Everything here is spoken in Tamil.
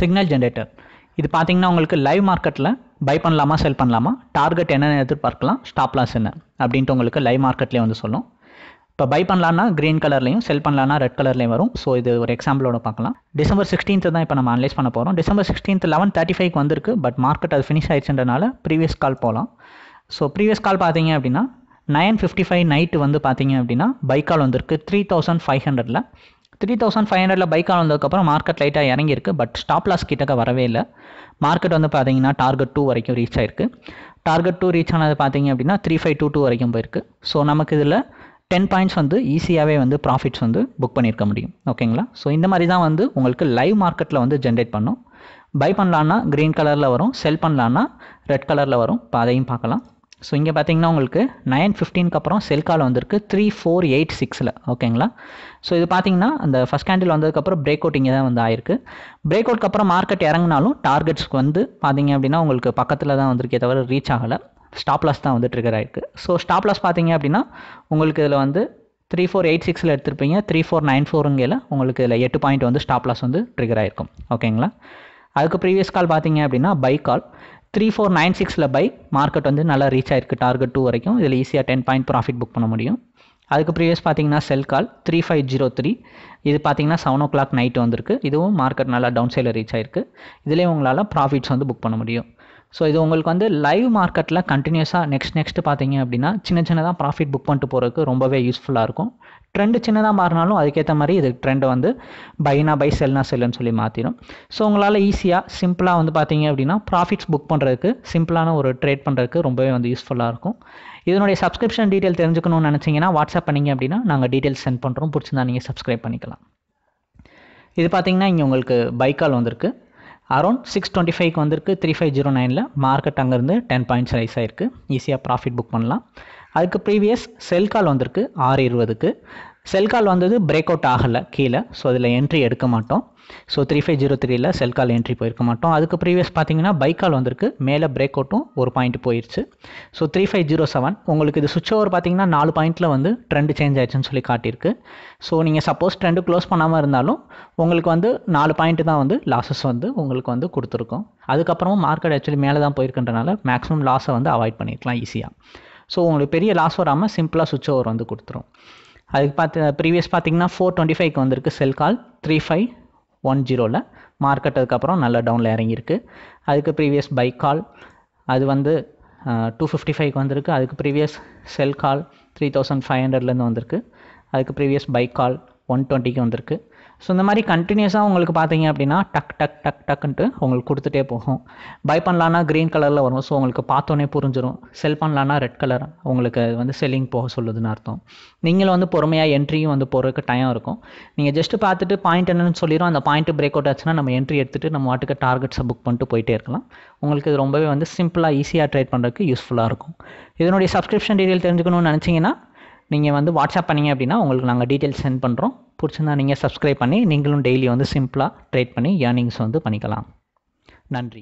சிக்னல் ஜென்ரேட்டர் இது பார்த்தீங்கன்னா உங்களுக்கு லைவ் மார்க்கெட்டில் பை பண்ணலாமா செல் பண்ணலாமா டார்கெட் என்னென்ன எதிர்பார்க்கலாம் ஸ்டாப் லாஸ் என்ன அப்படின்ட்டு உங்களுக்கு லைவ் மார்க்கெட்லேயே வந்து சொல்லும் இப்போ பை பண்ணலான்னா க்ரீன் கலர்லையும் செல் பண்ணலான்னா ரெட் கலர்லையும் வரும் ஸோ இது ஒரு எக்ஸாம்பிளோட பார்க்கலாம் டிசம்பர் சிக்ஸ்டீன்த்து தான் இப்போ நம்ம அனலைஸ் பண்ண போகிறோம் December sixteenth eleven thirty five வந்திருக்கு பட் மார்க்கெட் அது ஃபினிஷ் ஆயிடுச்சுன்றனால ப்ரீவியஸ் கால் போகலாம் ஸோ ப்ரீவியஸ் கால் பார்த்தீங்க அப்படின்னா நைன் ஃபிஃப்டி ஃபைவ் நைட்டு வந்து பார்த்தீங்க அப்படின்னா பைக்கால் வந்திருக்கு த்ரீ தௌசண்ட் ஃபைவ் ஹண்ட்ரடில் த்ரீ தௌசண்ட் ஃபைவ் ஹண்ட்ரட்ல பைக் வந்ததுக்கப்புறம் மார்க்கெட் லைட்டாக இறங்கியிருக்கு பட் ஸ்டாப் லாஸ் கிட்டக்க வரவே இல்லை மார்க்கெட் வந்து பார்த்தீங்கன்னா டார்கெட் டூ வரைக்கும் ரீச் ஆயிருக்கு டார்கெட் டூ ரீச் ஆனது பார்த்தீங்க அப்படின்னா த்ரீ ஃபைவ் டூ டூ வரைக்கும் போயிருக்கு ஸோ நமக்கு இதில் டென் பாயிண்ட்ஸ் வந்து ஈஸியாகவே வந்து ப்ராஃபிட்ஸ் வந்து புக் பண்ணியிருக்க முடியும் ஓகேங்களா ஸோ இந்த மாதிரி தான் வந்து உங்களுக்கு லைவ் மார்க்கெட்டில் வந்து ஜென்ரேட் பண்ணும் பை பண்ணலான்னா க்ரீன் கலரில் வரும் செல் பண்ணலான்னா ரெட் கலரில் வரும் இப்போ அதையும் பார்க்கலாம் ஸோ இங்கே பார்த்தீங்கன்னா உங்களுக்கு நைன் ஃபிஃப்டீனுக்கு அப்புறம் செல் கால் வந்திருக்கு த்ரீ ஃபோர் எயிட் சிக்ஸில் ஓகேங்களா ஸோ இது பார்த்தீங்கன்னா அந்த ஃபஸ்ட் கேண்டில் வந்ததுக்கப்புறம் பிரேக் அவுட் இங்கே தான் வந்து ஆயிருக்கு பிரேக் அவுட்க்கு அப்புறம் மார்க்கெட் இறங்கினாலும் டார்கெட்ஸ்க்கு வந்து பார்த்தீங்க அப்படின்னா உங்களுக்கு பக்கத்தில் தான் வந்திருக்கே தவிர ரீச் ஆகலை ஸ்டாப் லாஸ் தான் வந்து ட்ரிகர் ஆயிருக்கு ஸோ ஸ்டாப் லாஸ் பார்த்தீங்க அப்படின்னா உங்களுக்கு இதில் வந்து த்ரீ ஃபோர் எயிட் சிக்ஸில் எடுத்திருப்பீங்க த்ரீ ஃபோர் நைன் ஃபோருங்கையில் உங்களுக்கு இதில் எட்டு பாயிண்ட் வந்து ஸ்டாப் லாஸ் வந்து ட்ரிகர் ஆயிருக்கும் ஓகேங்களா அதுக்கு ப்ரீவியஸ் கால் பார்த்தீங்க அப்படின்னா buy call three four nine சிக்ஸில் பை மார்க்கெட் வந்து நல்லா ரீச் ஆயிருக்கு டார்கெட் டூ வரைக்கும் இதில் ஈஸியாக டென் பாயிண்ட் ப்ராஃபிட் புக் பண்ண முடியும் அதுக்கு ப்ரீவியஸ் பார்த்தீங்கன்னா sell call three five zero three இது பார்த்தீங்கன்னா செவன் ஓ கிளாக் நைட்டு வந்திருக்கு இதுவும் மார்க்கெட் நல்லா டவுன் சைடில் ரீச் ஆயிருக்கு இதிலே உங்களால் ப்ராஃபிட்ஸ் வந்து புக் பண்ண முடியும் ஸோ இது உங்களுக்கு வந்து லைவ் மார்க்கெட்டில் கண்டினியூஸாக நெக்ஸ்ட் நெக்ஸ்ட்டு பார்த்தீங்க அப்படின்னா சின்ன சின்னதாக ப்ராஃபிட் புக் பண்ணிட்டு போகிறதுக்கு ரொம்பவே யூஸ்ஃபுல்லாக இருக்கும் ட்ரெண்டு சின்னதாக மாறினாலும் அதுக்கேற்ற மாதிரி இது ட்ரெண்டை வந்து பைனா பை செல்னா செல்லுன்னு சொல்லி மாற்றிடும் ஸோ உங்களால் ஈஸியாக சிம்பிளாக வந்து பார்த்தீங்க அப்படின்னா ப்ராஃபிட்ஸ் புக் பண்ணுறதுக்கு சிம்பிளான ஒரு ட்ரேட் பண்ணுறதுக்கு ரொம்பவே வந்து யூஸ்ஃபுல்லாக இருக்கும் இதனுடைய சப்ஸ்கிரிப்ஷன் டீட்டெயில் தெரிஞ்சுக்கணும்னு நினச்சிங்கன்னா வாட்ஸ்அப் பண்ணிங்க அப்படின்னா நாங்கள் டீட்டெயில்ஸ் சென்ட் பண்ணுறோம் பிடிச்சிருந்தா நீங்கள் சப்ஸ்கிரைப் பண்ணிக்கலாம் இது பார்த்தீங்கன்னா இங்கே உங்களுக்கு பைக்கால் வந்திருக்கு அரௌண்ட் சிக்ஸ் டுவெண்ட்டி ஃபைவ்க்கு வந்திருக்கு த்ரீ ஃபைவ் ஜீரோ நைனில் மார்க்கெட் அங்கேருந்து டென் பாயிண்ட்ஸ் ரைஸ் ஆயிருக்கு ஈஸியாக ப்ராஃபிட் புக் பண்ணலாம் அதுக்கு ப்ரீவியஸ் செல் கால் வந்திருக்கு ஆறு இருபதுக்கு செல் கால் வந்தது பிரேக் அவுட் ஆகலை கீழே ஸோ அதில் என்ட்ரி எடுக்க மாட்டோம் ஸோ த்ரீ ஃபைவ் ஜீரோ த்ரீல செல் கால் என்ட்ரி போயிருக்க மாட்டோம் அதுக்கு ப்ரீவியஸ் பார்த்தீங்கன்னா பைக்கால் கால் வந்திருக்கு மேலே பிரேக் அவுட்டும் ஒரு பாயிண்ட் போயிடுச்சு so three five zero seven உங்களுக்கு இது சுவிட்ச் ஓவர் பார்த்தீங்கன்னா நாலு பாயிண்ட்டில் வந்து ட்ரெண்ட் சேஞ்ச் ஆயிடுச்சுன்னு சொல்லி காட்டியிருக்கு ஸோ நீங்கள் சப்போஸ் ட்ரெண்டு க்ளோஸ் பண்ணாமல் இருந்தாலும் உங்களுக்கு வந்து நாலு பாயிண்ட் தான் வந்து லாஸஸ் வந்து உங்களுக்கு வந்து கொடுத்துருக்கோம் அதுக்கப்புறமும் மார்க்கெட் ஆக்சுவலி மேலே தான் போயிருக்கின்றனால மேக்ஸிமம் லாஸை வந்து அவாய்ட் பண்ணிக்கலாம் ஈஸியாக ஸோ உங்களுக்கு பெரிய லாஸ் வராமல் சிம்பிளாக சுவிட்ச் ஓவர் வந்து கொடுத்துரும் அதுக்கு பார்த்து ப்ரீவியஸ் பார்த்தீங்கன்னா ஃபோர் டுவெண்ட்டி ஃபைவ்க்கு வந்திருக்கு sell call three five one ஜீரோவில் மார்க்கெட் அதுக்கப்புறம் நல்லா டவுனில் இறங்கியிருக்கு அதுக்கு ப்ரீவியஸ் பை கால் அது வந்து டூ ஃபிஃப்டி ஃபைவ்க்கு வந்திருக்கு அதுக்கு previous sell call three thousand five ஹண்ட்ரட்லேருந்து வந்திருக்கு அதுக்கு ப்ரீவியஸ் பைக் கால் ஒன் டுவெண்ட்டிக்கு வந்திருக்கு ஸோ இந்த மாதிரி கண்டினியூஸாக உங்களுக்கு பார்த்தீங்க அப்படின்னா டக் டக் டக் டக்குன்ட்டு உங்களுக்கு கொடுத்துட்டே போகும் பை பண்ணலான்னா க்ரீன் கலரில் வரும் ஸோ உங்களுக்கு பார்த்தோன்னே புரிஞ்சிடும் செல் பண்ணலான்னா ரெட் கலர் உங்களுக்கு வந்து செல்லிங் போக சொல்லுதுன்னு அர்த்தம் நீங்களும் வந்து பொறுமையாக என்ட்ரியும் வந்து போகிறதுக்கு டைம் இருக்கும் நீங்கள் ஜஸ்ட்டு பார்த்துட்டு பாயிண்ட் என்னென்னு சொல்லிடும் அந்த பாயிண்ட் பிரேக் அவுட் ஆச்சுன்னா நம்ம என்ட்ரி எடுத்துகிட்டு நம்ம வாட்டுக்கு டார்கெட்ஸை புக் பண்ணிட்டு போயிட்டே இருக்கலாம் உங்களுக்கு இது ரொம்பவே வந்து சிம்பிளாக ஈஸியாக ட்ரேட் பண்ணுறதுக்கு யூஸ்ஃபுல்லாக இருக்கும் இதனுடைய சப்ஸ்கிரிப்ஷன் டீட்டெயில் தெரிஞ்சுக்கணும்னு நினச்சிங்கன்னா நீங்கள் வந்து வாட்ஸ்அப் பண்ணிங்க அப்படின்னா உங்களுக்கு நாங்கள் டீட்டெயில்ஸ் சென்ட் பண்ணுறோம் பிடிச்சிருந்தா நீங்கள் சப்ஸ்கிரைப் பண்ணி நீங்களும் டெய்லி வந்து சிம்பிளாக ட்ரேட் பண்ணி ஏர்னிங்ஸ் வந்து பண்ணிக்கலாம் நன்றி